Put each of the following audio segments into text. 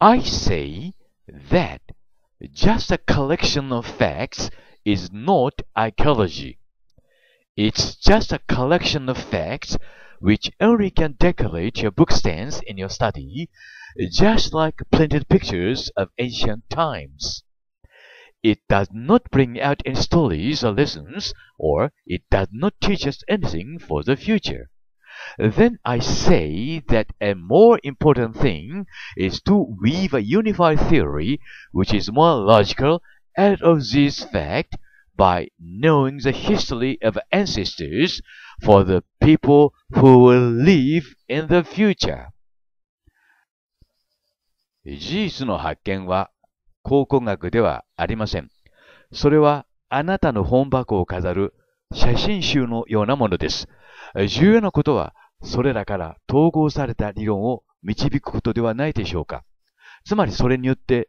I say that just a collection of facts is not archaeology. It's just a collection of facts which only can decorate your bookstands in your study, just like printed pictures of ancient times. It does not bring out any stories or lessons, or it does not teach us anything for the future. Then I say that a more important thing is to weave a unified theory which is more logical out of this fact by knowing the history of ancestors for the people who will live in the future. 事実の発見は考古学ではありません。それはあなたの本箱を飾る写真集のようなものです。重要なことは、それらから統合された理論を導くことではないでしょうか。つまりそれによって、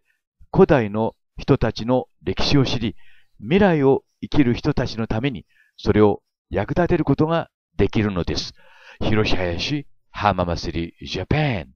古代の人たちの歴史を知り、未来を生きる人たちのために、それを役立てることができるのです。広し林浜祭りジャパン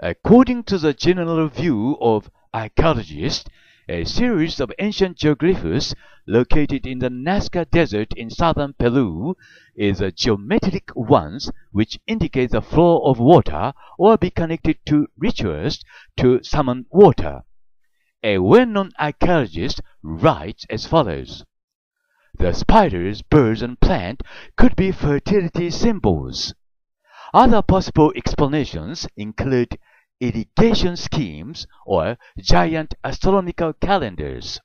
According to the general view of archaeologists, a series of ancient geoglyphs located in the Nazca Desert in southern Peru is a geometric ones which indicate the flow of water or be connected to rituals to summon water. A well-known archaeologist writes as follows. The spiders, birds, and plant could be fertility symbols. Other possible explanations include irrigation schemes or giant astronomical calendars.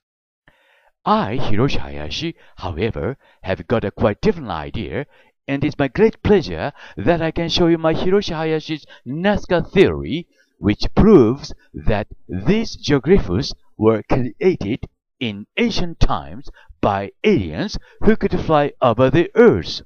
I, Hiroshi Hayashi, however, have got a quite different idea, and it's my great pleasure that I can show you my Hiroshi Hayashi's Nazca theory, which proves that these geographers were created in ancient times by aliens who could fly over the earth.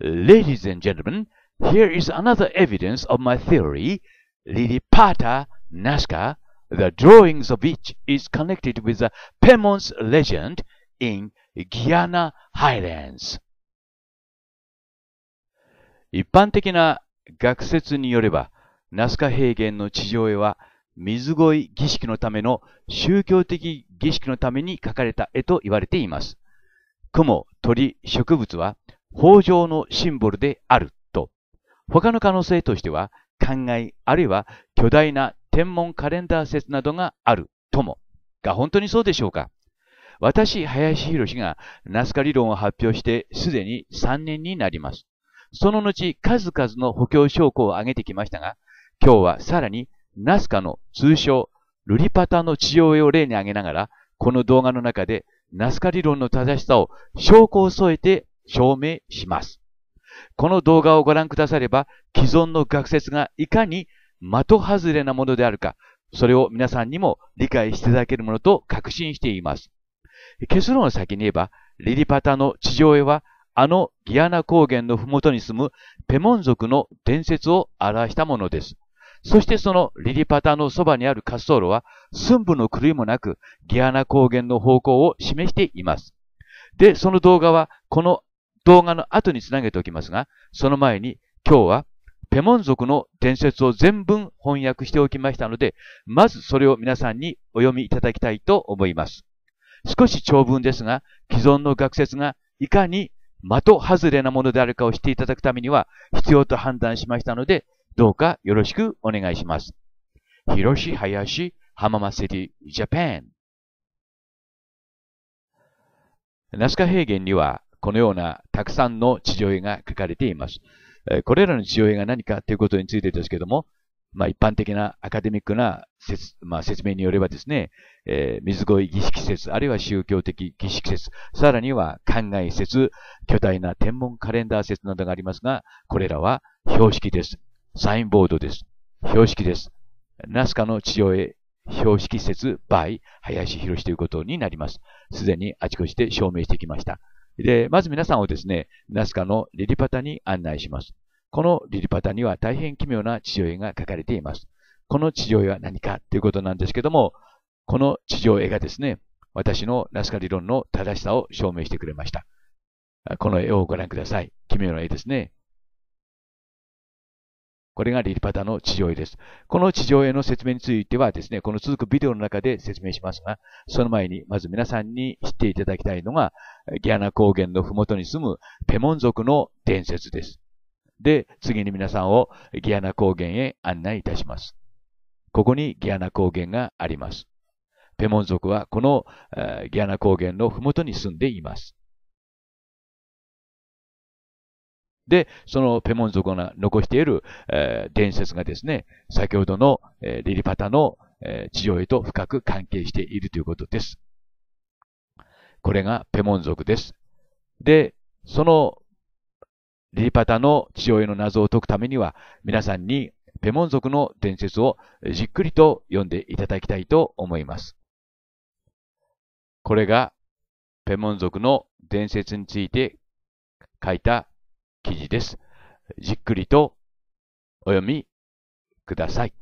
Ladies and gentlemen, here is another evidence of my theory Lilipata Nazca, the drawings of which is connected with the Pemons legend in g u i a n a Highlands. 一般的な学説によれば、ナスカ平原の地上絵は水恋儀式のための宗教的儀式のために描かれた絵と言われています。雲、鳥、植物は豊穣のシンボルであると、他の可能性としては考え、あるいは巨大な天文カレンダー説などがあるとも、が本当にそうでしょうか私、林博がナスカ理論を発表してすでに3年になります。その後、数々の補強証拠を挙げてきましたが、今日はさらにナスカの通称、ルリパタの地上絵を例に挙げながら、この動画の中でナスカ理論の正しさを証拠を添えて証明します。この動画をご覧くだされば、既存の学説がいかに的外れなものであるか、それを皆さんにも理解していただけるものと確信しています。結論を先に言えば、リリパタの地上絵は、あのギアナ高原の麓に住むペモン族の伝説を表したものです。そしてそのリリパタのそばにある滑走路は、寸分の狂いもなくギアナ高原の方向を示しています。で、その動画は、この動画の後につなげておきますが、その前に今日はペモン族の伝説を全文翻訳しておきましたので、まずそれを皆さんにお読みいただきたいと思います。少し長文ですが、既存の学説がいかに的外れなものであるかを知っていただくためには必要と判断しましたので、どうかよろしくお願いします。広し林浜松セティジャパンナスカ平原にはこのようなたくさんの地上絵が描かれています。これらの地上絵が何かということについてですけども、まあ、一般的なアカデミックな説,、まあ、説明によればですね、えー、水恋儀式説、あるいは宗教的儀式説、さらには灌漑説、巨大な天文カレンダー説などがありますが、これらは標識です。サインボードです。標識です。ナスカの地上絵標識説 by 林博士ということになります。すでにあちこちで証明してきました。で、まず皆さんをですね、ナスカのリリパタに案内します。このリリパタには大変奇妙な地上絵が描かれています。この地上絵は何かということなんですけども、この地上絵がですね、私のナスカ理論の正しさを証明してくれました。この絵をご覧ください。奇妙な絵ですね。これがリリパダの地上絵です。この地上絵の説明についてはですね、この続くビデオの中で説明しますが、その前に、まず皆さんに知っていただきたいのが、ギアナ高原の麓に住むペモン族の伝説です。で、次に皆さんをギアナ高原へ案内いたします。ここにギアナ高原があります。ペモン族はこのギアナ高原の麓に住んでいます。で、そのペモン族が残している、えー、伝説がですね、先ほどの、えー、リリパタの、えー、地上へと深く関係しているということです。これがペモン族です。で、そのリリパタの地上への謎を解くためには、皆さんにペモン族の伝説をじっくりと読んでいただきたいと思います。これがペモン族の伝説について書いた記事です。じっくりとお読みください。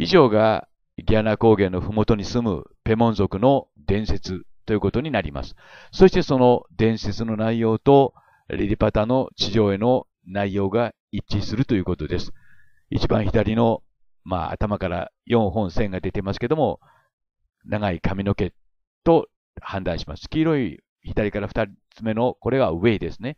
以上がギアナ高原の麓に住むペモン族の伝説ということになります。そしてその伝説の内容とリリパタの地上への内容が一致するということです。一番左の、まあ、頭から4本線が出てますけども、長い髪の毛と判断します。黄色い左から2つ目の、これがウェイですね。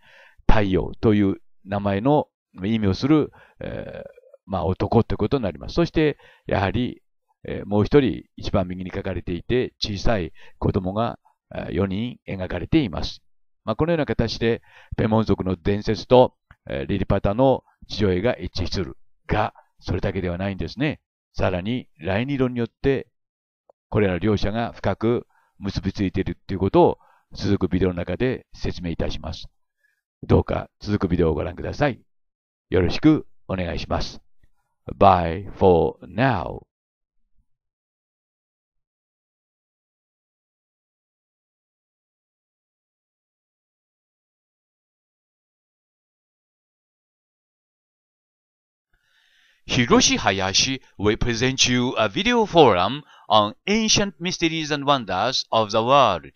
太陽という名前の意味をする、えーまあ、男ということになります。そして、やはり、えー、もう一人、一番右に書かれていて、小さい子供が4人描かれています。まあ、このような形で、ペモン族の伝説と、えー、リリパタの父親が一致する。が、それだけではないんですね。さらに、ライニ論によって、これら両者が深く結びついているということを、続くビデオの中で説明いたします。どうか続くビデオをご覧ください。よろしくお願いします。Bye for now. Hiroshi Hayashi will present you a video forum on ancient mysteries and wonders of the world.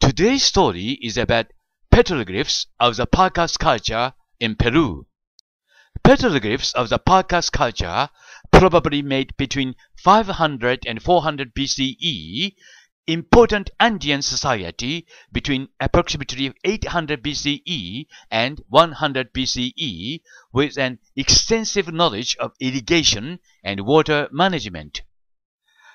Today's story is about petroglyphs of the Pacas culture in Peru petroglyphs of the Parkas culture, probably made between 500 and 400 BCE, important Andean society between approximately 800 BCE and 100 BCE with an extensive knowledge of irrigation and water management.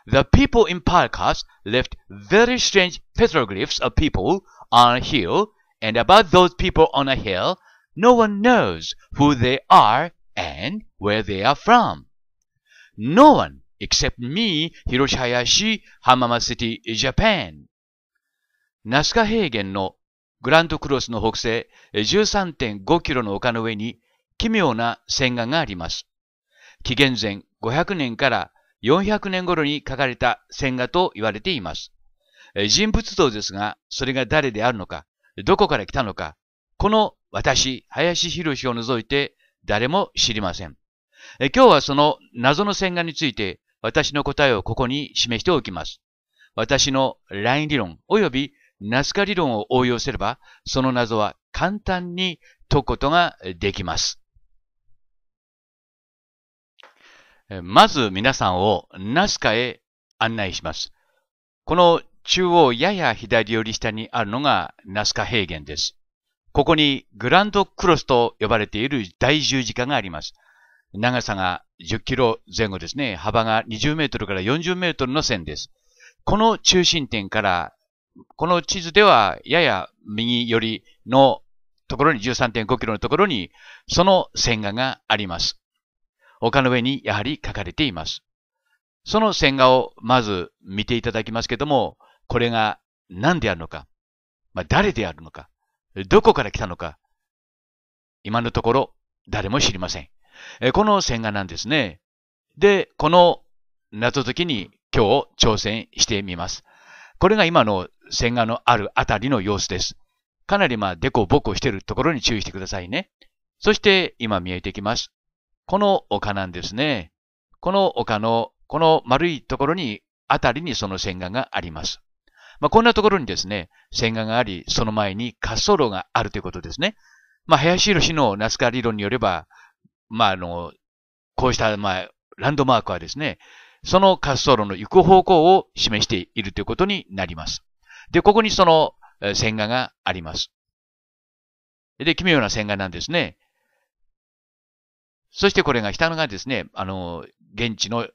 The people in Paracas left very strange petroglyphs of people on a hill and about those people on a hill No one knows who they are and where they are from. No one except me, Hiroshi Hayashi, Hamama City, Japan. ナスカ平原のグランドクロスの北西13.5キロの丘の上に奇妙な線画があります。紀元前500年から400年頃に描かれた線画と言われています。人物像ですが、それが誰であるのか、どこから来たのか、この私、林博士を除いて誰も知りません。今日はその謎の線画について私の答えをここに示しておきます。私のライン理論及びナスカ理論を応用すれば、その謎は簡単に解くことができます。まず皆さんをナスカへ案内します。この中央やや左寄り下にあるのがナスカ平原です。ここにグランドクロスと呼ばれている大十字架があります。長さが10キロ前後ですね。幅が20メートルから40メートルの線です。この中心点から、この地図ではやや右寄りのところに13.5キロのところに、その線画があります。丘の上にやはり書かれています。その線画をまず見ていただきますけども、これが何であるのか、まあ、誰であるのか、どこから来たのか、今のところ誰も知りません。この線画なんですね。で、この謎解きに今日挑戦してみます。これが今の線画のあるあたりの様子です。かなりまあ、デコボコしてるところに注意してくださいね。そして今見えてきます。この丘なんですね。この丘のこの丸いところにあたりにその線画があります。まあ、こんなところにですね、線画があり、その前に滑走路があるということですね。まあ、林宏のナスカ理論によれば、まあ、あの、こうした、まあ、ランドマークはですね、その滑走路の行く方向を示しているということになります。で、ここにその線画があります。で、奇妙な線画なんですね。そしてこれが下のがですね、あの、現地の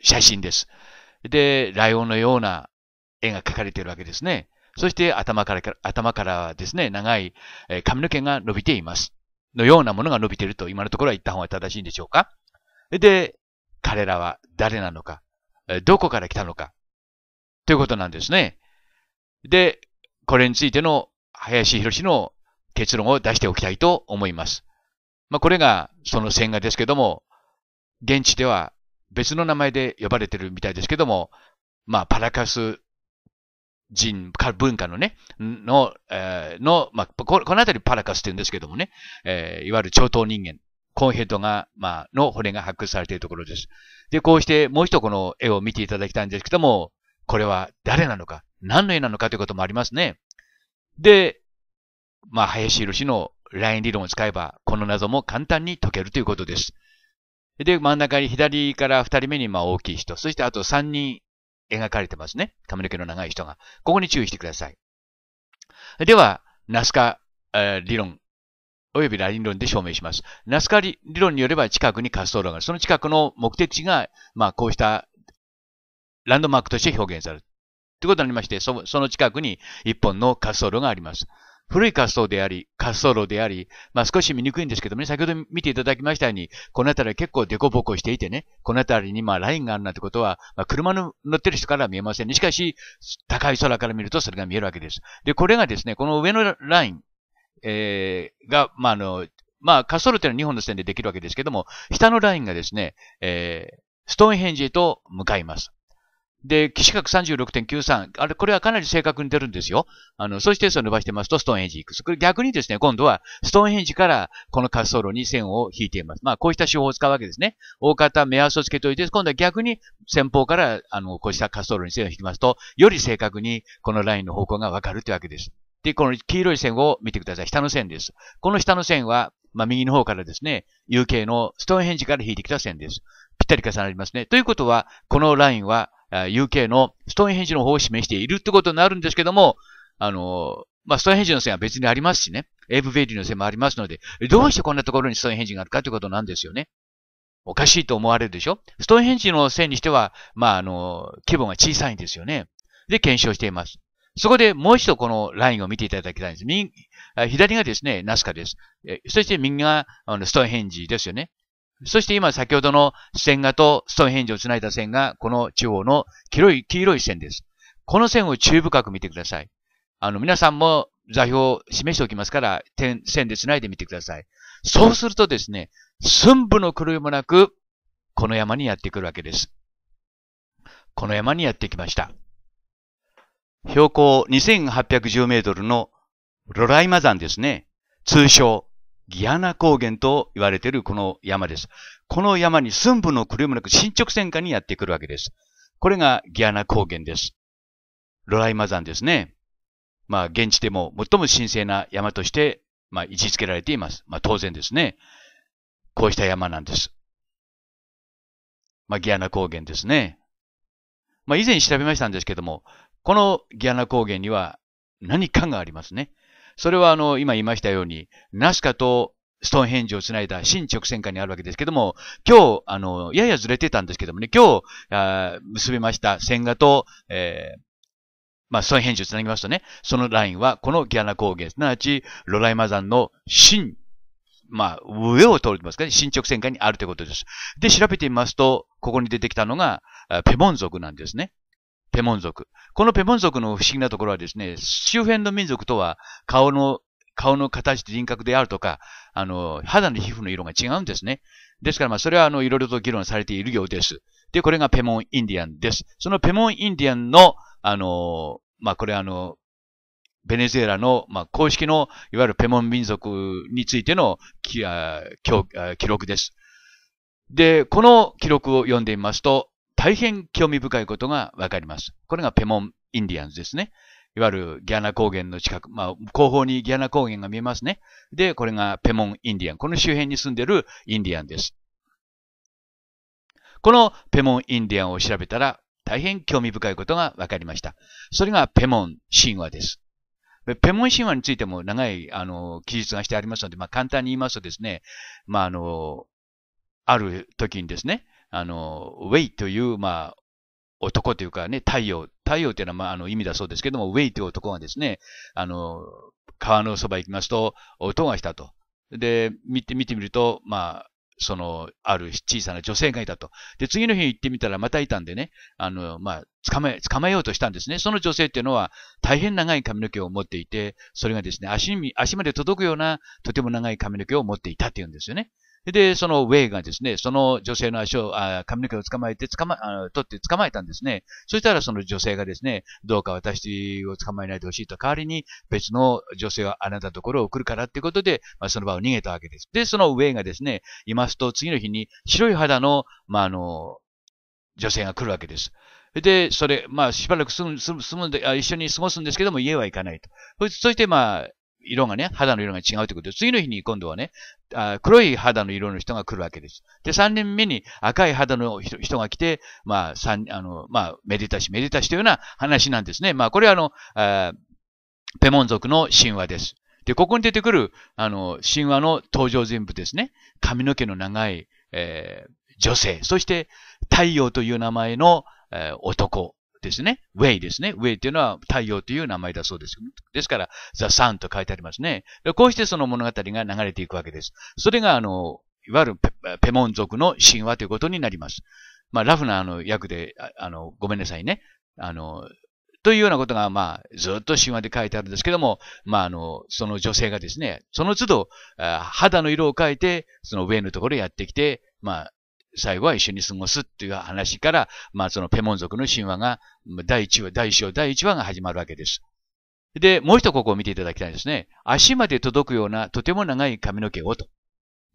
写真です。で、ライオンのような絵が描かれているわけですね。そして頭から、頭からですね、長い髪の毛が伸びています。のようなものが伸びていると今のところは言った方が正しいんでしょうかで、彼らは誰なのかどこから来たのかということなんですね。で、これについての林博士の結論を出しておきたいと思います。まあ、これがその線画ですけども、現地では別の名前で呼ばれているみたいですけども、まあ、パラカス人、文化のね、の、えー、の、まあ、このあたりパラカスって言うんですけどもね、えー、いわゆる超等人間、コンヘッドが、まあ、の骨が発掘されているところです。で、こうしてもう一度この絵を見ていただきたいんですけども、これは誰なのか、何の絵なのかということもありますね。で、まあ、林宏のライン理論を使えば、この謎も簡単に解けるということです。で、真ん中に左から二人目にまあ大きい人、そしてあと三人描かれてますね。髪の毛の長い人が。ここに注意してください。では、ナスカ、えー、理論、およびライン論で証明します。ナスカ理論によれば近くに滑走路がある。その近くの目的地が、まあ、こうしたランドマークとして表現される。ということになりまして、その近くに一本の滑走路があります。古い滑走であり、滑走路であり、まあ、少し見にくいんですけどもね、先ほど見ていただきましたように、この辺り結構デコボコしていてね、この辺りにまあラインがあるなんてことは、まあ、車の乗ってる人からは見えませんね。しかし、高い空から見るとそれが見えるわけです。で、これがですね、この上のライン、えー、が、まあ、あの、まあ、滑走路というのは日本の線でできるわけですけども、下のラインがですね、えー、ストーンヘンジへと向かいます。で、基四角36.93。あれ、これはかなり正確に出るんですよ。あの、そしてそを伸ばしてますと、ストーンヘンジいくつ。これ逆にですね、今度は、ストーンヘンジから、この滑走路に線を引いています。まあ、こうした手法を使うわけですね。大方目安をつけておいて、今度は逆に、先方から、あの、こうした滑走路に線を引きますと、より正確に、このラインの方向がわかるというわけです。で、この黄色い線を見てください。下の線です。この下の線は、まあ、右の方からですね、UK のストーンヘンジから引いてきた線です。ぴったり重なりますね。ということは、このラインは、UK のストーンヘンジの方を示しているってことになるんですけども、あの、まあ、ストーンヘンジの線は別にありますしね、エイブ・ベリーの線もありますので、どうしてこんなところにストーンヘンジがあるかってことなんですよね。おかしいと思われるでしょストーンヘンジの線にしては、まあ、あの、規模が小さいんですよね。で、検証しています。そこでもう一度このラインを見ていただきたいんです。右、左がですね、ナスカです。そして右があのストーンヘンジですよね。そして今先ほどの線画とストーンヘンジをつないだ線がこの地方の黄色い、黄色い線です。この線を注意深く見てください。あの皆さんも座標を示しておきますから点、線でつないでみてください。そうするとですね、寸分の狂いもなく、この山にやってくるわけです。この山にやってきました。標高2810メートルのロライマ山ですね。通称、ギアナ高原と言われているこの山です。この山に寸分の狂いもなく進捗戦下にやってくるわけです。これがギアナ高原です。ロライマ山ですね。まあ、現地でも最も神聖な山として、まあ、位置づけられています。まあ、当然ですね。こうした山なんです。まあ、ギアナ高原ですね。まあ、以前調べましたんですけども、このギアナ高原には何かがありますね。それはあの、今言いましたように、ナスカとストーンヘンジをつないだ新直線下にあるわけですけども、今日、あの、ややずれてたんですけどもね、今日、あ結びました線画と、えー、まあ、ストーンヘンジをつなぎますとね、そのラインはこのギャラ高原、すなわちロライマ山の新、まあ、上を通りますかね、新直線下にあるということです。で、調べてみますと、ここに出てきたのが、ペボン族なんですね。ペモン族。このペモン族の不思議なところはですね、周辺の民族とは顔の、顔の形、輪郭であるとか、あの、肌の皮膚の色が違うんですね。ですから、まあ、それは、あの、いろいろと議論されているようです。で、これがペモンインディアンです。そのペモンインディアンの、あの、まあ、これあの、ベネズエラの、まあ、公式の、いわゆるペモン民族についての記記録です。で、この記録を読んでみますと、大変興味深いことがわかります。これがペモンインディアンズですね。いわゆるギャナ高原の近く、まあ、後方にギャナ高原が見えますね。で、これがペモンインディアン。この周辺に住んでるインディアンです。このペモンインディアンを調べたら、大変興味深いことが分かりました。それがペモン神話です。ペモン神話についても長い、あの、記述がしてありますので、まあ、簡単に言いますとですね、まあ、あの、ある時にですね、あの、ウェイという、まあ、男というかね、太陽、太陽というのは、まあ、あの、意味だそうですけども、ウェイという男がですね、あの、川のそば行きますと、音がしたと。で、見て、見てみると、まあ、その、ある小さな女性がいたと。で、次の日行ってみたらまたいたんでね、あの、まあ、捕まえ、捕まえようとしたんですね。その女性っていうのは、大変長い髪の毛を持っていて、それがですね、足に、足まで届くような、とても長い髪の毛を持っていたっていうんですよね。で、そのウェイがですね、その女性の足を、あ髪の毛を捕まえて、捕ま、取って捕まえたんですね。そしたらその女性がですね、どうか私を捕まえないでほしいと、代わりに別の女性があなたのところを送るからっていうことで、まあ、その場を逃げたわけです。で、そのウェイがですね、いますと、次の日に白い肌の、まあ、あの、女性が来るわけです。で、それ、まあ、しばらく住む、住むんであ、一緒に過ごすんですけども、家は行かないと。そして、まあ、色がね、肌の色が違うということで、次の日に今度はね、あ黒い肌の色の人が来るわけです。で、三人目に赤い肌の人が来て、まあ、三あの、まあ、めでたしめでたしというような話なんですね。まあ、これはあの、あペモン族の神話です。で、ここに出てくる、あの、神話の登場人物ですね。髪の毛の長い、えー、女性、そして太陽という名前の、えー、男、ですね。ですね。ウェイっていうのは太陽という名前だそうです。ですから、ザ・サンと書いてありますね。こうしてその物語が流れていくわけです。それが、あの、いわゆるペモン族の神話ということになります。まあ、ラフなあの訳であ、の、ごめんなさいね。あの、というようなことが、まあ、ずっと神話で書いてあるんですけども、まあ、あの、その女性がですね、その都度、肌の色を変えて、そのイのところへやってきて、まあ、最後は一緒に過ごすっていう話から、まあそのペモン族の神話が、第1話、第1章、第1話が始まるわけです。で、もう一ここを見ていただきたいですね。足まで届くようなとても長い髪の毛をと。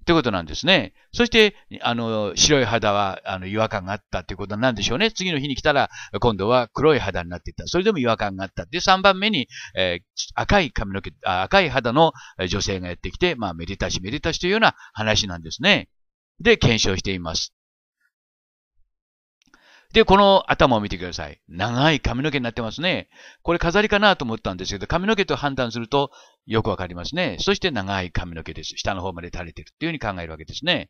ってことなんですね。そして、あの、白い肌は、あの、違和感があったってことなんでしょうね。次の日に来たら、今度は黒い肌になっていた。それでも違和感があった。で、3番目に、えー、赤い髪の毛、赤い肌の女性がやってきて、まあ、めでたしめでたしというような話なんですね。で検証しています。で、この頭を見てください。長い髪の毛になってますね。これ飾りかなと思ったんですけど、髪の毛と判断するとよくわかりますね。そして長い髪の毛です。下の方まで垂れてるっていうふうに考えるわけですね。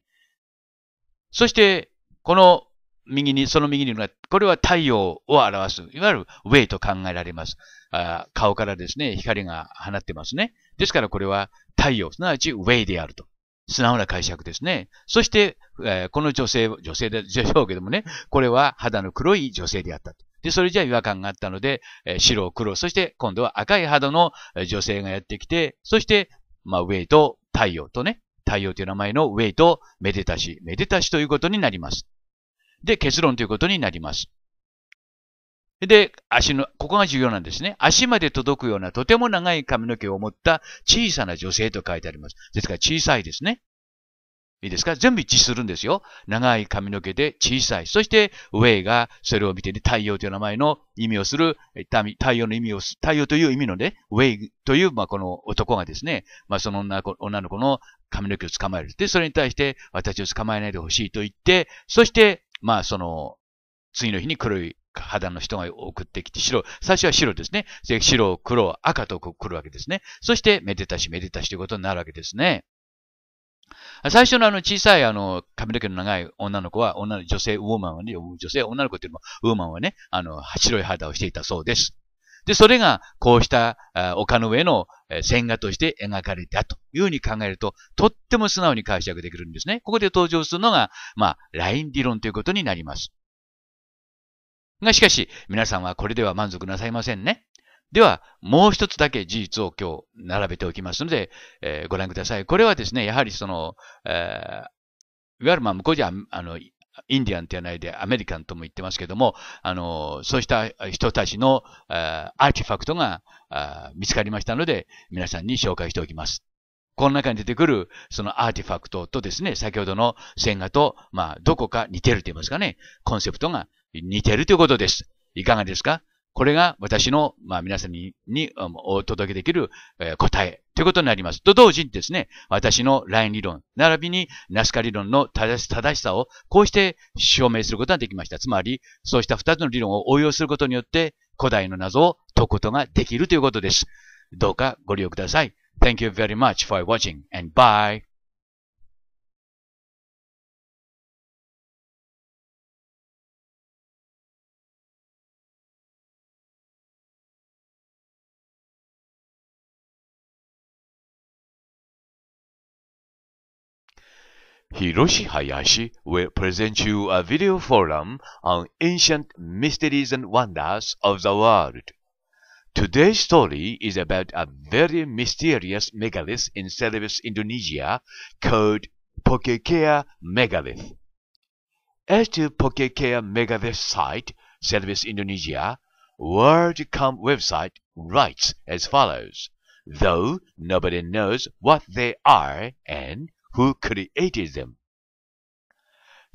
そして、この右に、その右にのは、これは太陽を表す。いわゆるウェイと考えられます。あ顔からですね、光が放ってますね。ですからこれは太陽、すなわちウェイであると。素直な解釈ですね。そして、えー、この女性、女性でしょうけどもね、これは肌の黒い女性であったと。で、それじゃ違和感があったので、えー、白、黒、そして今度は赤い肌の女性がやってきて、そして、まあ、ウェイと太陽とね、太陽という名前のウェイとめでたし、めでたしということになります。で、結論ということになります。で、足の、ここが重要なんですね。足まで届くようなとても長い髪の毛を持った小さな女性と書いてあります。ですから小さいですね。いいですか全部一致するんですよ。長い髪の毛で小さい。そして、ウェイがそれを見て、ね、太陽という名前の意味をする、太陽の意味をす、太陽という意味のね、ウェイという、まあ、この男がですね、まあ、その女女の子の髪の毛を捕まえる。で、それに対して、私を捕まえないでほしいと言って、そして、まあ、その、次の日に黒い肌の人が送ってきて、白、最初は白ですね。で白、黒、赤と来るわけですね。そして、めでたし、めでたしということになるわけですね。最初のあの小さいあの髪の毛の長い女の子は、女の女性ウォーマンはね、女性女の子っていうのも、ウォーマンはね、あの、白い肌をしていたそうです。で、それが、こうした丘の上の線画として描かれたというふうに考えると、とっても素直に解釈できるんですね。ここで登場するのが、まあ、ライン理論ということになります。がしかし、皆さんはこれでは満足なさいませんね。では、もう一つだけ事実を今日並べておきますので、えー、ご覧ください。これはですね、やはりその、えー、いわゆるまあ向こうじゃ、あの、インディアンって言わないでアメリカンとも言ってますけども、あの、そうした人たちのアーティファクトが見つかりましたので、皆さんに紹介しておきます。この中に出てくるそのアーティファクトとですね、先ほどの線画と、まあ、どこか似てると言いますかね、コンセプトが似てるということです。いかがですかこれが私の、まあ、皆さんにお届けできる、えー、答えということになります。と同時にですね、私のライン理論、並びにナスカ理論の正し正しさをこうして証明することができました。つまり、そうした二つの理論を応用することによって、古代の謎を解くことができるということです。どうかご利用ください。Thank you very much for watching and bye! Hiroshi Hayashi will present you a video forum on ancient mysteries and wonders of the world. Today's story is about a very mysterious megalith in Celebes, Indonesia called Pokekea Megalith. As to Pokekea Megalith site, Celebes, Indonesia, WorldCom website writes as follows, though nobody knows what they are and who created them.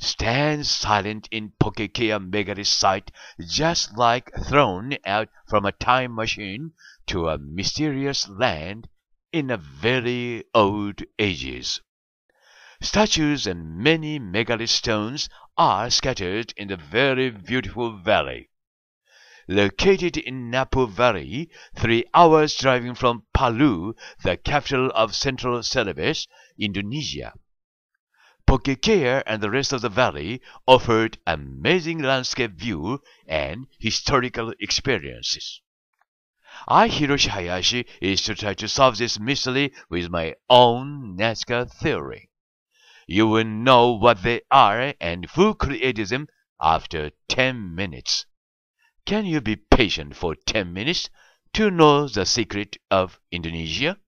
Stand silent in Pokekea Megari's sight, just like thrown out from a time machine to a mysterious land in a very old ages. Statues and many megalith stones are scattered in the very beautiful valley. Located in Napo Valley, three hours driving from Palu, the capital of Central Celebes, Indonesia. Pokekea and the rest of the valley offered amazing landscape view and historical experiences. I, Hiroshi Hayashi, is to try to solve this mystery with my own Nazca theory. You will know what they are and who created them after 10 minutes. Can you be patient for 10 minutes to know the secret of Indonesia?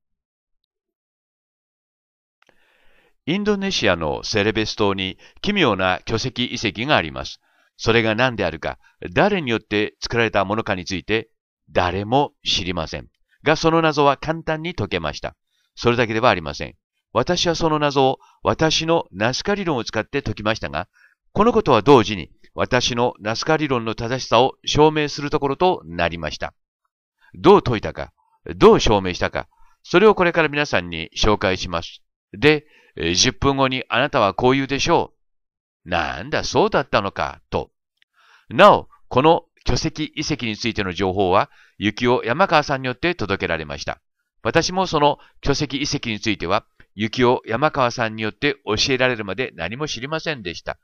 インドネシアのセレベス島に奇妙な巨石遺跡があります。それが何であるか、誰によって作られたものかについて、誰も知りません。が、その謎は簡単に解けました。それだけではありません。私はその謎を私のナスカ理論を使って解きましたが、このことは同時に私のナスカ理論の正しさを証明するところとなりました。どう解いたか、どう証明したか、それをこれから皆さんに紹介します。で、10分後にあなたはこう言うでしょう。なんだ、そうだったのか、と。なお、この巨石遺跡についての情報は、雪を山川さんによって届けられました。私もその巨石遺跡については、雪を山川さんによって教えられるまで何も知りませんでした。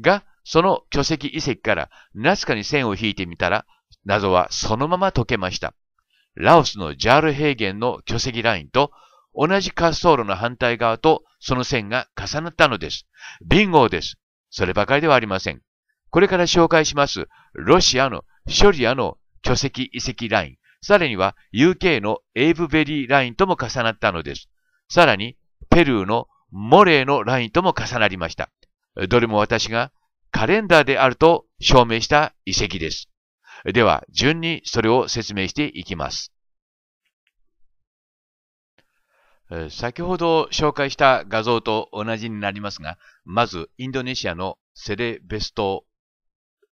が、その巨石遺跡からナスカに線を引いてみたら、謎はそのまま解けました。ラオスのジャール平原の巨石ラインと同じ滑走路の反対側とその線が重なったのです。ビンゴーです。そればかりではありません。これから紹介します、ロシアのショリアの巨石遺跡ライン、さらには UK のエイブベリーラインとも重なったのです。さらに、ペルーのモレーのラインとも重なりました。どれも私がカレンダーであると証明した遺跡です。では、順にそれを説明していきます。先ほど紹介した画像と同じになりますが、まずインドネシアのセレベスト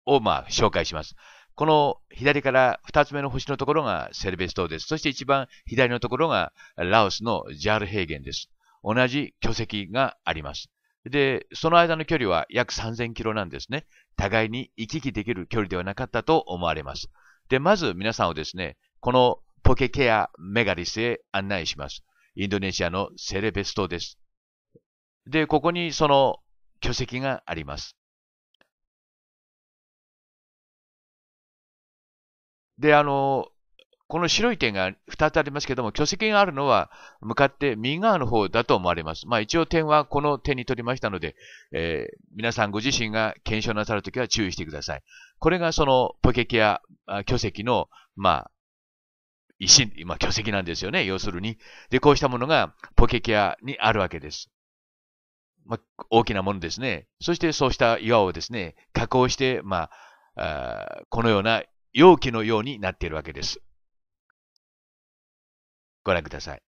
をまあ紹介します。この左から2つ目の星のところがセレベストです。そして一番左のところがラオスのジャール平原です。同じ巨石があります。で、その間の距離は約3000キロなんですね。互いに行き来できる距離ではなかったと思われます。で、まず皆さんをですね、このポケケアメガリスへ案内します。インドネシアのセレベス島です。で、ここにその巨石があります。で、あの、この白い点が2つありますけども、巨石があるのは向かって右側の方だと思われます。まあ一応点はこの点に取りましたので、えー、皆さんご自身が検証なさるときは注意してください。これがそのポケキア巨石の、まあ、石、まあ、巨石なんですよね。要するに。で、こうしたものがポケキアにあるわけです。まあ、大きなものですね。そしてそうした岩をですね、加工して、まあ、あこのような容器のようになっているわけです。ご覧ください。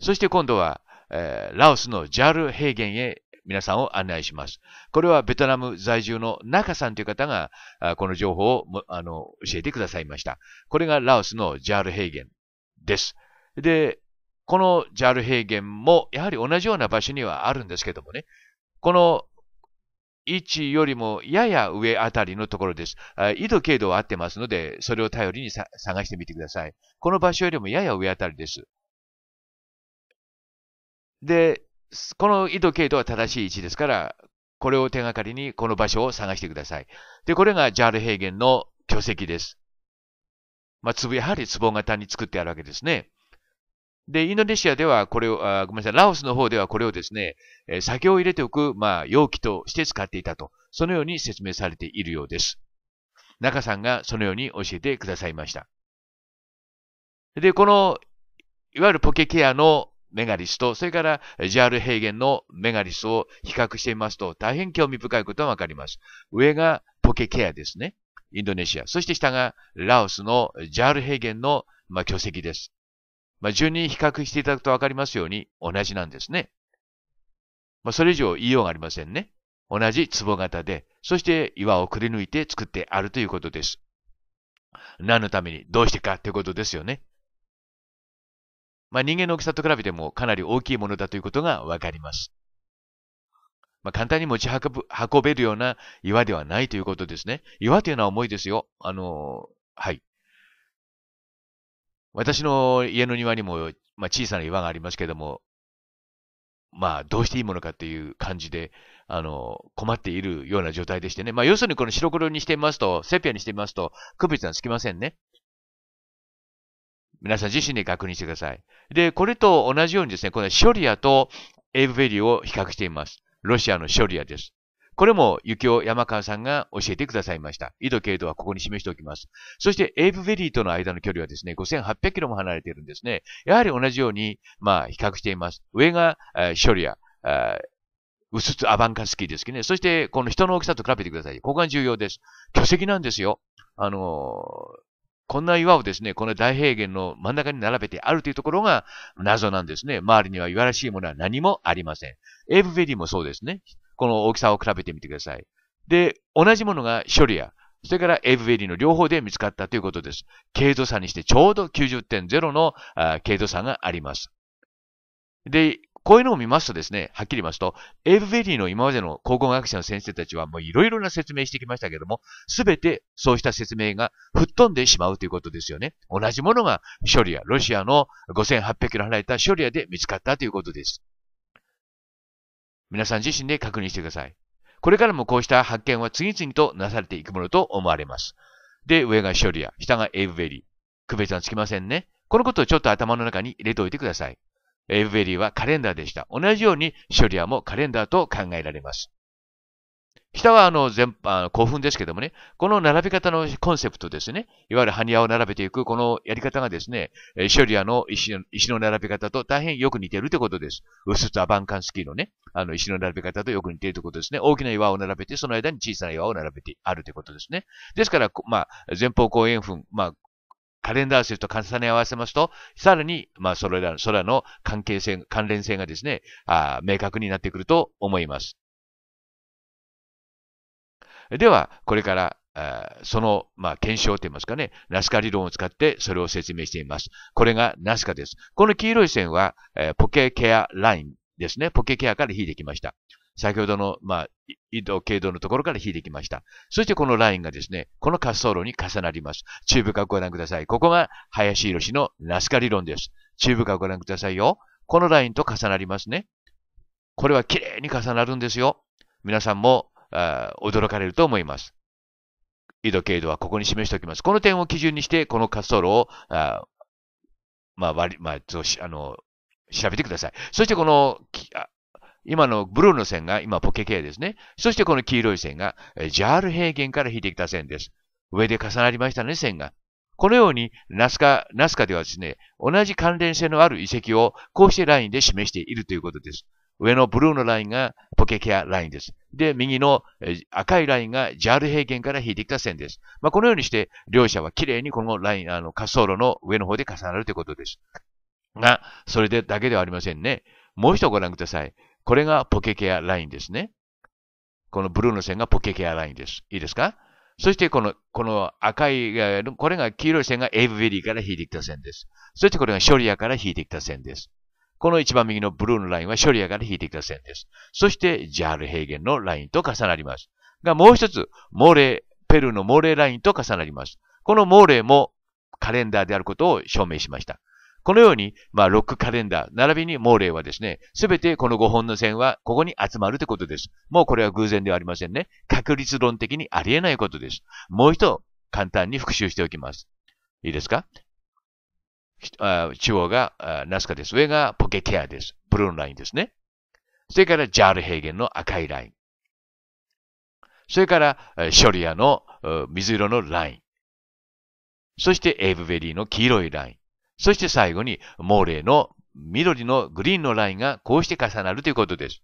そして今度は、えー、ラオスのジャル平原へ皆さんを案内します。これはベトナム在住の中さんという方が、この情報をあの教えてくださいました。これがラオスのジャール平原です。で、このジャール平原もやはり同じような場所にはあるんですけどもね、この位置よりもやや上あたりのところです。緯度経度は合ってますので、それを頼りに探してみてください。この場所よりもやや上あたりです。で、この緯度経度は正しい位置ですから、これを手がかりにこの場所を探してください。で、これがジャール平原の巨石です。まあ、つぶ、やはり壺型に作ってあるわけですね。で、インドネシアではこれを、あごめんなさい、ラオスの方ではこれをですね、え酒を入れておく、まあ、容器として使っていたと、そのように説明されているようです。中さんがそのように教えてくださいました。で、この、いわゆるポケケアのメガリスと、それからジャール平原のメガリスを比較してみますと、大変興味深いことがわかります。上がポケケアですね。インドネシア。そして下がラオスのジャール平原の、まあ、巨石です。まあ、順に比較していただくとわかりますように、同じなんですね。まあ、それ以上言いようがありませんね。同じ壺型で、そして岩をくり抜いて作ってあるということです。何のために、どうしてかということですよね。まあ、人間の大きさと比べてもかなり大きいものだということがわかります。まあ、簡単に持ち運ぶ、運べるような岩ではないということですね。岩というのは重いですよ。あのはい。私の家の庭にも、まあ、小さな岩がありますけども、まあ、どうしていいものかっていう感じで、あの、困っているような状態でしてね。まあ、要するにこの白黒にしてみますと、セピアにしてみますと、区別がつきませんね。皆さん自身で確認してください。で、これと同じようにですね、このショリアとエイブベリーを比較しています。ロシアのショリアです。これも、ゆきお山川さんが教えてくださいました。緯度経度はここに示しておきます。そして、エイブベリーとの間の距離はですね、5800キロも離れているんですね。やはり同じように、まあ、比較しています。上が、えー、ショリア、えー薄つアバンカスキーですね。そして、この人の大きさと比べてください。ここが重要です。巨石なんですよ。あのーこんな岩をですね、この大平原の真ん中に並べてあるというところが謎なんですね。周りには岩らしいものは何もありません。エブベリーもそうですね。この大きさを比べてみてください。で、同じものがショリア、それからエブベリーの両方で見つかったということです。軽度差にしてちょうど90.0の軽度差があります。で、こういうのを見ますとですね、はっきり言いますと、エイブ・ベリーの今までの考古学者の先生たちはもういろいろな説明してきましたけども、すべてそうした説明が吹っ飛んでしまうということですよね。同じものがショリア、ロシアの5800キロ離れたショリアで見つかったということです。皆さん自身で確認してください。これからもこうした発見は次々となされていくものと思われます。で、上がショリア、下がエイブ・ベリー。区別はつきませんね。このことをちょっと頭の中に入れておいてください。エブベリーはカレンダーでした。同じようにショリアもカレンダーと考えられます。下はあの全あの古墳ですけどもね、この並び方のコンセプトですね、いわゆる埴輪を並べていくこのやり方がですね、ショリアの石の並び方と大変よく似ているということです。ウスツアバンカンスキーのね、あの石の並び方とよく似ているということですね。大きな岩を並べて、その間に小さな岩を並べてあるということですね。ですから、まあ、前方後円墳、まあ、カレンダーシと重ね合わせますと、さらに、まあ、それら、それらの関係性、関連性がですね、あ明確になってくると思います。では、これから、その、まあ、検証といいますかね、ナスカ理論を使ってそれを説明しています。これがナスカです。この黄色い線は、えー、ポケケアラインですね。ポケケアから引いてきました。先ほどの、まあ、緯度、経度のところから引いてきました。そしてこのラインがですね、この滑走路に重なります。中部ーご覧ください。ここが林博のナスカ理論です。中部ーご覧くださいよ。このラインと重なりますね。これは綺麗に重なるんですよ。皆さんもあ驚かれると思います。緯度、経度はここに示しておきます。この点を基準にして、この滑走路を、あまあ、割り、まあ、あの、調べてください。そしてこの、今のブルーの線が今ポケアですね。そしてこの黄色い線がジャール平原から引いてきた線です。上で重なりましたね、線が。このようにナスカ、ナスカではですね、同じ関連性のある遺跡をこうしてラインで示しているということです。上のブルーのラインがポケケアラインです。で、右の赤いラインがジャール平原から引いてきた線です。まあ、このようにして、両者は綺麗にこのライン、あの、滑走路の上の方で重なるということです。が、それでだけではありませんね。もう一度ご覧ください。これがポケケアラインですね。このブルーの線がポケケアラインです。いいですかそしてこの、この赤い、これが黄色い線がエイブベリーから引いてきた線です。そしてこれがショリアから引いてきた線です。この一番右のブルーのラインはショリアから引いてきた線です。そしてジャール平原のラインと重なります。が、もう一つ、モーレー、ペルーのモーレーラインと重なります。このモーレーもカレンダーであることを証明しました。このように、まあ、ロックカレンダー、並びにモーレはですね、すべてこの5本の線はここに集まるということです。もうこれは偶然ではありませんね。確率論的にありえないことです。もう一度、簡単に復習しておきます。いいですか中央がナスカです。上がポケケアです。ブルーのラインですね。それからジャール平原の赤いライン。それからショリアの水色のライン。そしてエイブベリーの黄色いライン。そして最後に、モーレーの緑のグリーンのラインがこうして重なるということです。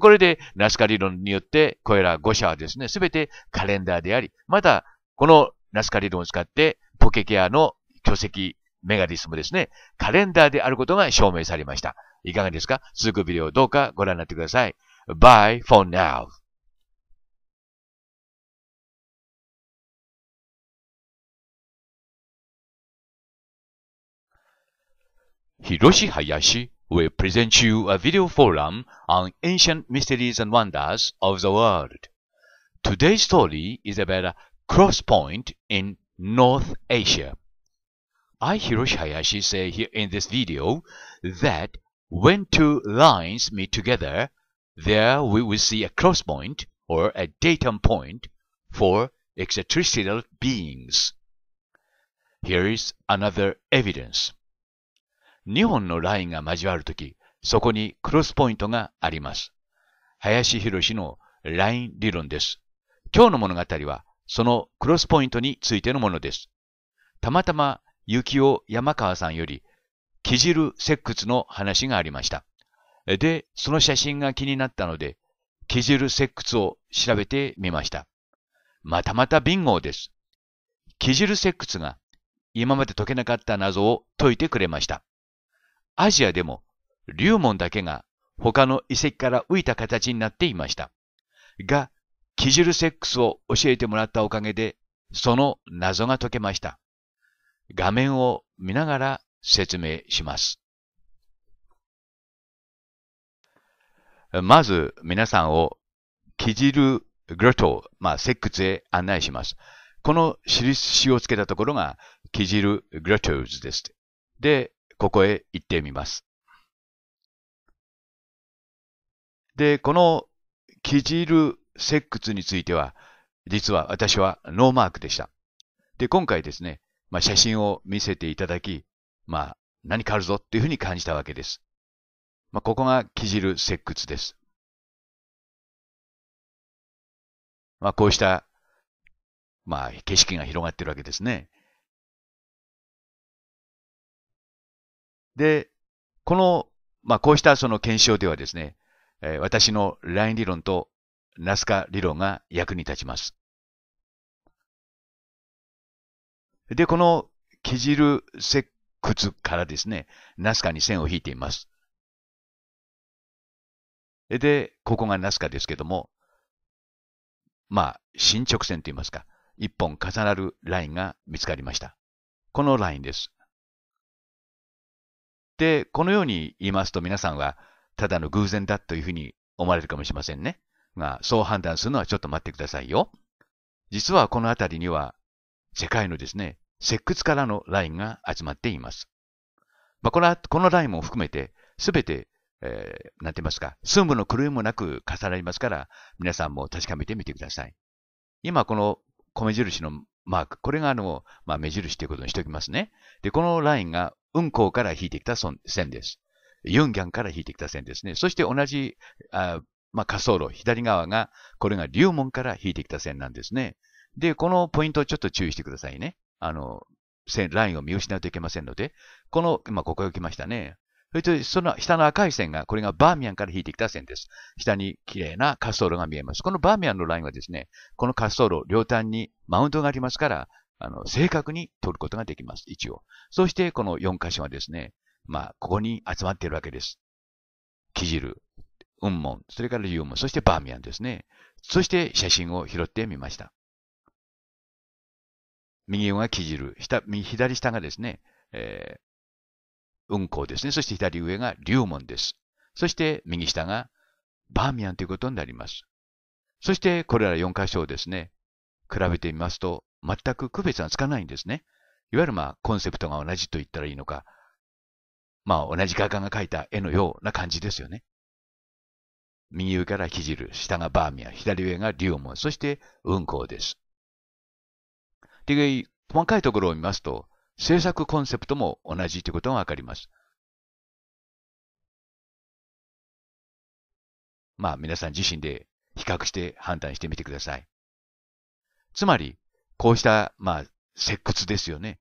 これで、ナスカ理論によって、これら5社はですね、すべてカレンダーであり、また、このナスカ理論を使って、ポケケアの巨石、メガディスもですね、カレンダーであることが証明されました。いかがですか続くビデオどうかご覧になってください。Bye for now. Hiroshi Hayashi will present you a video forum on ancient mysteries and wonders of the world. Today's story is about a cross point in North Asia. I, Hiroshi Hayashi, say here in this video that when two lines meet together, there we will see a cross point or a datum point for extraterrestrial beings. Here is another evidence. 2本のラインが交わるとき、そこにクロスポイントがあります。林博のライン理論です。今日の物語は、そのクロスポイントについてのものです。たまたま、幸雄山川さんより、キジル石窟の話がありました。で、その写真が気になったので、キジル石窟を調べてみました。またまたビンゴです。キジル石窟が今まで解けなかった謎を解いてくれました。アジアでも、龍門だけが他の遺跡から浮いた形になっていました。が、キジルセックスを教えてもらったおかげで、その謎が解けました。画面を見ながら説明します。まず皆さんをキジルグロト、まあ、セックスへ案内します。この印をつけたところがキジルグロトーズです。で、ここへ行ってみます。で、このキジル石窟については、実は私はノーマークでした。で、今回ですね、まあ、写真を見せていただき、まあ、何かあるぞっていうふうに感じたわけです。まあ、ここがキジル石窟です。まあ、こうした、まあ、景色が広がってるわけですね。で、この、まあ、こうしたその検証ではですね、え私のライン理論とナスカ理論が役に立ちます。で、このキジル石窟からですね、ナスカに線を引いています。で、ここがナスカですけども、まあ、進直線といいますか、一本重なるラインが見つかりました。このラインです。で、このように言いますと皆さんは、ただの偶然だというふうに思われるかもしれませんね。が、そう判断するのはちょっと待ってくださいよ。実はこの辺りには、世界のですね、石窟からのラインが集まっています。まあ、この、このラインも含めて、すべて、えー、なんて言いますか、寸分の狂いもなく重なりますから、皆さんも確かめてみてください。今、この米印のマーク、これがあの、まあ、目印ということにしておきますね。で、このラインが運行から引いてきた線です。ユンギャンから引いてきた線ですね。そして同じ、あまあ、滑走路、左側が、これが龍門から引いてきた線なんですね。で、このポイントをちょっと注意してくださいね。あの、線、ラインを見失うといけませんので、この、まあ、ここへ来ましたね。それと、その下の赤い線が、これがバーミヤンから引いてきた線です。下に綺麗な滑走路が見えます。このバーミヤンのラインはですね、この滑走路両端にマウントがありますから、あの、正確に取ることができます。一応。そして、この4箇所はですね、まあ、ここに集まっているわけです。キジル、雲門、それから龍門、そしてバーミヤンですね。そして写真を拾ってみました。右上がキジル、下左下がですね、えー、雲ウですね。そして左上が龍門です。そして右下がバーミヤンということになります。そしてこれら4箇所をですね、比べてみますと、全く区別がつかないんですね。いわゆるまあコンセプトが同じと言ったらいいのか、まあ同じ画家が描いた絵のような感じですよね。右上から聖る、下がバーミヤン、左上がリモン、そして運行です。で、細かいところを見ますと、制作コンセプトも同じということがわかります。まあ皆さん自身で比較して判断してみてください。つまり、こうした、まあ、石窟ですよね。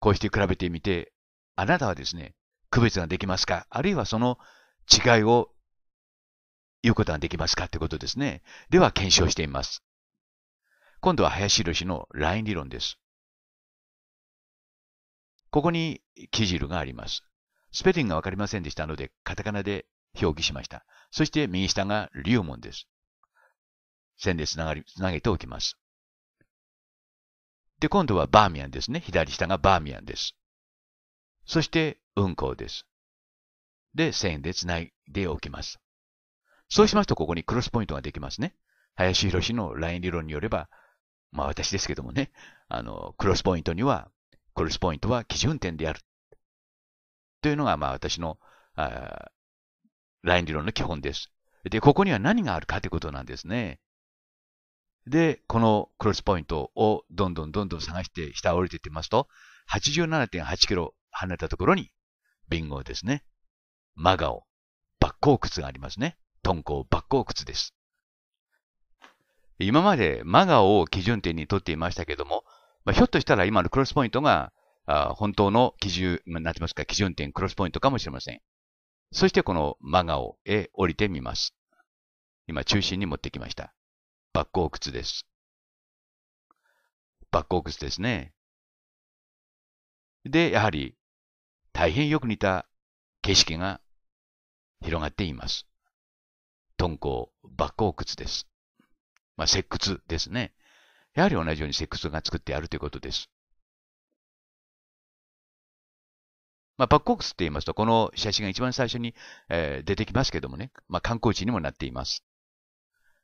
こうして比べてみて、あなたはですね、区別ができますかあるいはその違いを言うことができますかってことですね。では、検証してみます。今度は林宏のライン理論です。ここに記汁があります。スペリングがわかりませんでしたので、カタカナで表記しました。そして右下がリュウモンです。線でつながり、つなげておきます。で、今度はバーミヤンですね。左下がバーミヤンです。そして、運行です。で、線で繋いでおきます。そうしますと、ここにクロスポイントができますね。林博士のライン理論によれば、まあ私ですけどもね、あの、クロスポイントには、クロスポイントは基準点である。というのが、まあ私の、あライン理論の基本です。で、ここには何があるかということなんですね。で、このクロスポイントをどんどんどんどん探して下降りていってますと、87.8キロ離れたところに、ビンゴですね。マガオ、バッコウクツがありますね。トンコウバッコウクツです。今までマガオを基準点にとっていましたけども、まあ、ひょっとしたら今のクロスポイントが、あ本当の基準、まあ、なんてますか、基準点クロスポイントかもしれません。そしてこのマガオへ降りてみます。今中心に持ってきました。バッコー靴です。バッコー靴ですね。で、やはり、大変よく似た景色が広がっています。敦煌、バッコー靴です。まあ、石窟ですね。やはり同じように石窟が作ってあるということです。まあ、バッコークスって言いますと、この写真が一番最初に、えー、出てきますけどもね、まあ、観光地にもなっています。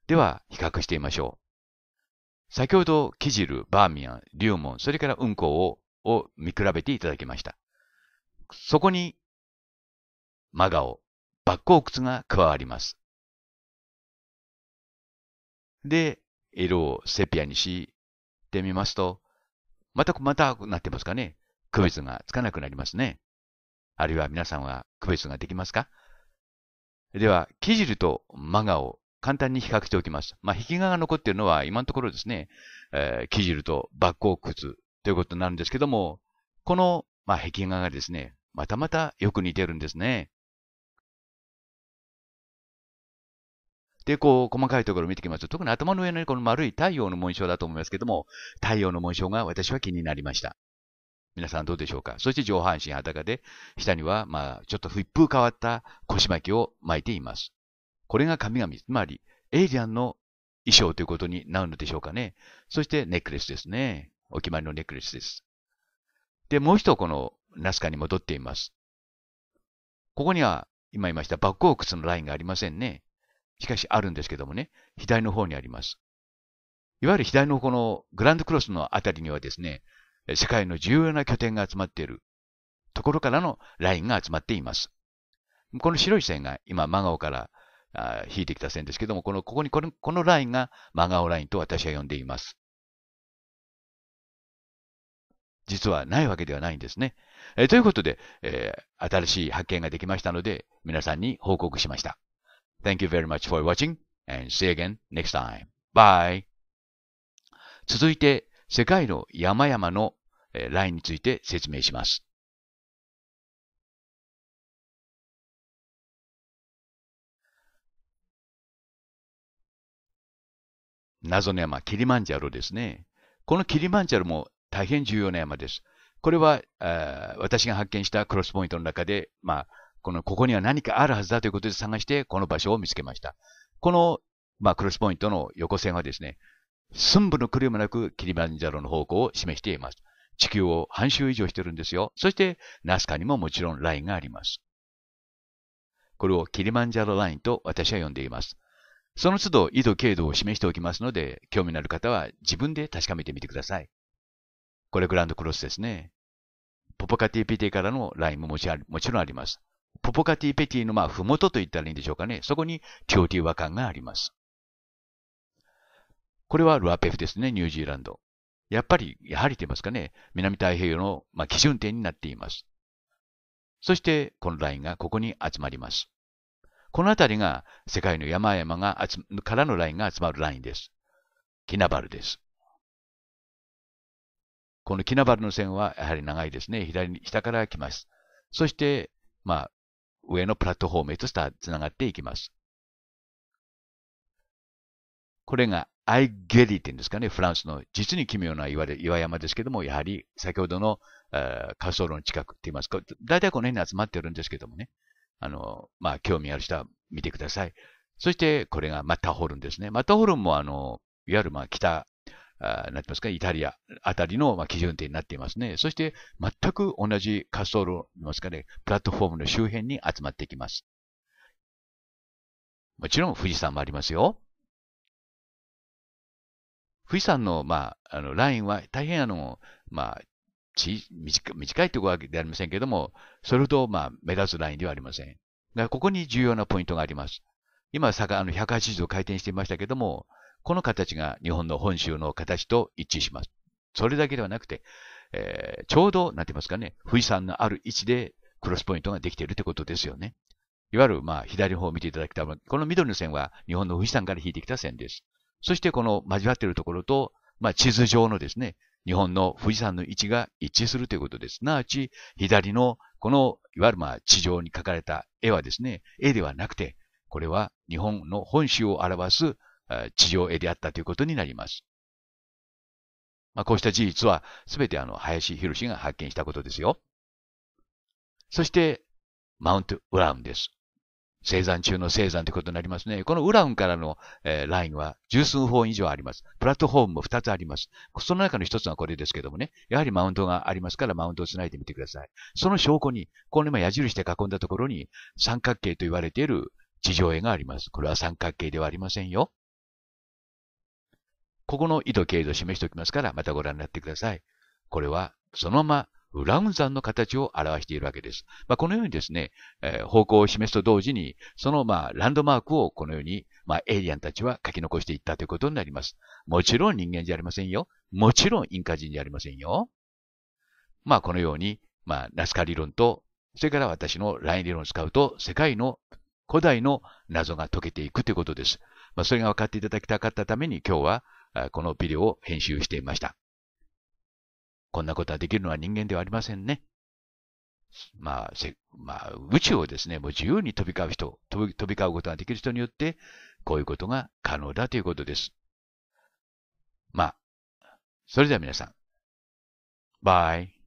では、比較してみましょう。先ほど、キジル、バーミヤン、リュモン、それから運行を、を見比べていただきました。そこに、マガオ、バッコウクツが加わります。で、色をセピアにしてみますと、また、また、なってますかね。区別がつかなくなりますね。あるいは皆さんは区別ができますかでは、キジルとマガオ、簡単に比較しておきます。まあ、壁画が残っているのは今のところですね、えー、キジルとバッコークということになるんですけども、この、まあ、壁画がですね、またまたよく似てるんですね。で、こう、細かいところを見てきますと、特に頭の上のこの丸い太陽の紋章だと思いますけども、太陽の紋章が私は気になりました。皆さんどうでしょうかそして上半身裸で、下には、まあ、ちょっと一風変わった腰巻きを巻いています。これが神々、つまりエイリアンの衣装ということになるのでしょうかね。そしてネックレスですね。お決まりのネックレスです。で、もう一度このナスカに戻っています。ここには今言いましたバックオークスのラインがありませんね。しかしあるんですけどもね、左の方にあります。いわゆる左のこのグランドクロスのあたりにはですね、世界の重要な拠点が集まっているところからのラインが集まっています。この白い線が今、マガオからあ引いてきた線ですけども、この、ここにこの、このラインが真顔ラインと私は呼んでいます。実はないわけではないんですね。えー、ということで、えー、新しい発見ができましたので、皆さんに報告しました。Thank you very much for watching and see again next time. Bye! 続いて、世界の山々のラインについて説明します。謎の山、キリマンジャロですね。このキリマンジャロも大変重要な山です。これは、私が発見したクロスポイントの中で、まあ、この、ここには何かあるはずだということで探して、この場所を見つけました。この、まあ、クロスポイントの横線はですね、寸分の狂いもなくキリマンジャロの方向を示しています。地球を半周以上してるんですよ。そして、ナスカにももちろんラインがあります。これをキリマンジャロラインと私は呼んでいます。その都度、緯度、経度を示しておきますので、興味のある方は自分で確かめてみてください。これグランドクロスですね。ポポカティペティからのラインももちもちろんあります。ポポカティペティのまあ、ふもとと言ったらいいんでしょうかね。そこにティオティ和感があります。これはルアペフですね、ニュージーランド。やっぱり、やはりと言いますかね、南太平洋の、まあ、基準点になっています。そして、このラインがここに集まります。この辺りが世界の山々が集からのラインが集まるラインです。キナバルです。このキナバルの線はやはり長いですね。左に下から来ます。そして、まあ、上のプラットフォームへとつながっていきます。これがアイゲリーっていうんですかね、フランスの実に奇妙な岩で岩山ですけども、やはり先ほどの滑走路の近くって言いますか、大体この辺に集まってるんですけどもね、あの、まあ、興味ある人は見てください。そして、これがマッタホルンですね。マッタホルンも、あの、いわゆる、まあ、北、あなってますか、イタリアあたりの、まあ、基準点になっていますね。そして、全く同じ滑走路、ますかね、プラットフォームの周辺に集まってきます。もちろん、富士山もありますよ。富士山の、まあ、あの、ラインは大変あの、まあ、ち短短いというわけではありませんけれども、それほど、まあ、目立つラインではありません。ここに重要なポイントがあります。今、坂、あの、180度回転していましたけれども、この形が日本の本州の形と一致します。それだけではなくて、えー、ちょうど、なんて言いますかね、富士山のある位置でクロスポイントができているということですよね。いわゆる、まあ、左の方を見ていただきたい。この緑の線は日本の富士山から引いてきた線です。そして、この交わっているところと、まあ、地図上のですね、日本の富士山の位置が一致するということです。すなわち、左のこの、いわゆるまあ地上に描かれた絵はですね、絵ではなくて、これは日本の本州を表す地上絵であったということになります。まあ、こうした事実は、すべてあの、林博士が発見したことですよ。そして、マウント・ウラウンです。生産中の生産ということになりますね。このウランからの、えー、ラインは十数本以上あります。プラットフォームも2つあります。その中の1つがこれですけどもね、やはりマウントがありますからマウントを繋いでみてください。その証拠に、この今矢印で囲んだところに三角形と言われている地上絵があります。これは三角形ではありませんよ。ここの緯度経度を示しておきますから、またご覧になってください。これは、そのままラウン山の形を表しているわけです。まあ、このようにですね、えー、方向を示すと同時に、そのまあランドマークをこのように、まあ、エイリアンたちは書き残していったということになります。もちろん人間じゃありませんよ。もちろんインカ人じゃありませんよ。まあ、このように、まあ、ナスカ理論と、それから私のライン理論を使うと、世界の古代の謎が解けていくということです。まあ、それが分かっていただきたかったために今日は、このビデオを編集していました。こんなことはできるのは人間ではありませんね。まあ、まあ、宇宙をですね、もう自由に飛び交う人飛び、飛び交うことができる人によって、こういうことが可能だということです。まあ、それでは皆さん、バイ。